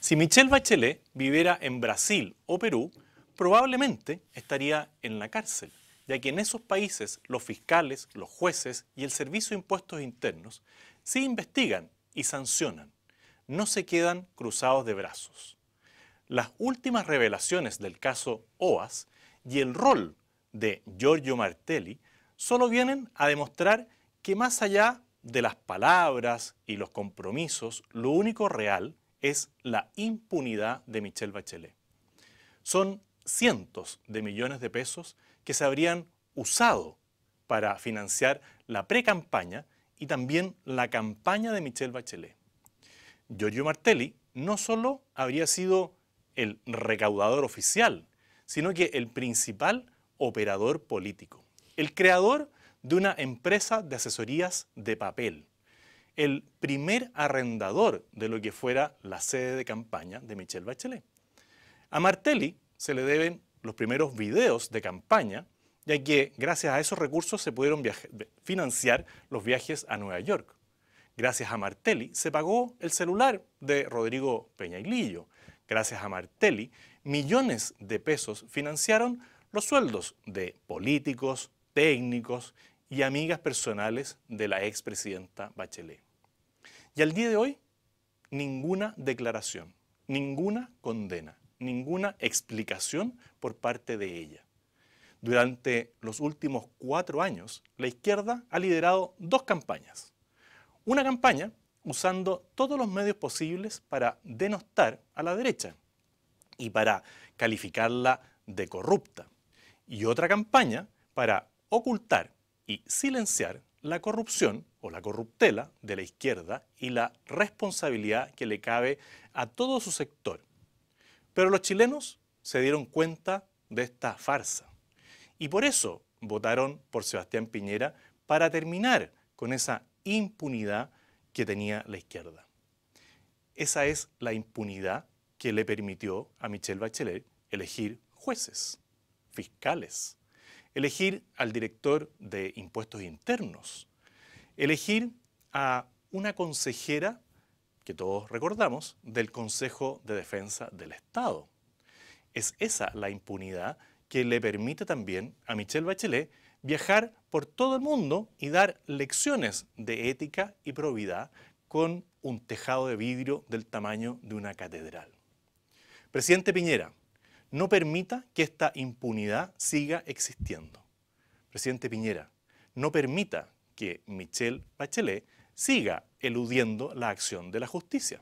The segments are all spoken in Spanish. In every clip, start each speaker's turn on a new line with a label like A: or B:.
A: Si Michelle Bachelet viviera en Brasil o Perú, probablemente estaría en la cárcel, ya que en esos países los fiscales, los jueces y el Servicio de Impuestos Internos sí investigan y sancionan, no se quedan cruzados de brazos. Las últimas revelaciones del caso OAS y el rol de Giorgio Martelli solo vienen a demostrar que más allá de las palabras y los compromisos, lo único real es la impunidad de Michelle Bachelet. Son cientos de millones de pesos que se habrían usado para financiar la pre-campaña y también la campaña de Michelle Bachelet. Giorgio Martelli no solo habría sido el recaudador oficial, sino que el principal operador político, el creador de una empresa de asesorías de papel, el primer arrendador de lo que fuera la sede de campaña de Michelle Bachelet. A Martelli se le deben los primeros videos de campaña, ya que gracias a esos recursos se pudieron financiar los viajes a Nueva York. Gracias a Martelli se pagó el celular de Rodrigo Peñailillo. Gracias a Martelli, millones de pesos financiaron los sueldos de políticos, técnicos y amigas personales de la expresidenta Bachelet. Y al día de hoy, ninguna declaración, ninguna condena, ninguna explicación por parte de ella. Durante los últimos cuatro años, la izquierda ha liderado dos campañas. Una campaña usando todos los medios posibles para denostar a la derecha y para calificarla de corrupta. Y otra campaña para ocultar y silenciar la corrupción o la corruptela de la izquierda y la responsabilidad que le cabe a todo su sector. Pero los chilenos se dieron cuenta de esta farsa y por eso votaron por Sebastián Piñera para terminar con esa impunidad que tenía la izquierda. Esa es la impunidad que le permitió a Michelle Bachelet elegir jueces, fiscales, elegir al director de impuestos internos, elegir a una consejera, que todos recordamos, del Consejo de Defensa del Estado. Es esa la impunidad que le permite también a Michelle Bachelet viajar por todo el mundo y dar lecciones de ética y probidad con un tejado de vidrio del tamaño de una catedral. Presidente Piñera, no permita que esta impunidad siga existiendo. Presidente Piñera, no permita que Michelle Bachelet siga eludiendo la acción de la justicia.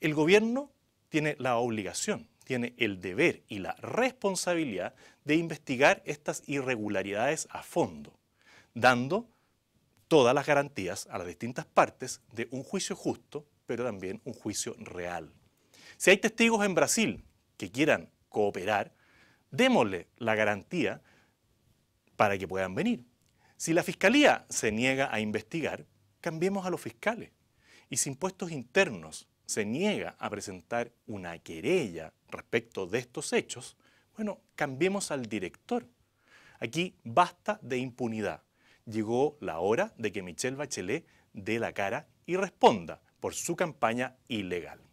A: El gobierno tiene la obligación, tiene el deber y la responsabilidad de investigar estas irregularidades a fondo, dando todas las garantías a las distintas partes de un juicio justo, pero también un juicio real. Si hay testigos en Brasil quieran cooperar, démosle la garantía para que puedan venir. Si la Fiscalía se niega a investigar, cambiemos a los fiscales. Y si impuestos internos se niega a presentar una querella respecto de estos hechos, bueno, cambiemos al director. Aquí basta de impunidad. Llegó la hora de que Michelle Bachelet dé la cara y responda por su campaña ilegal.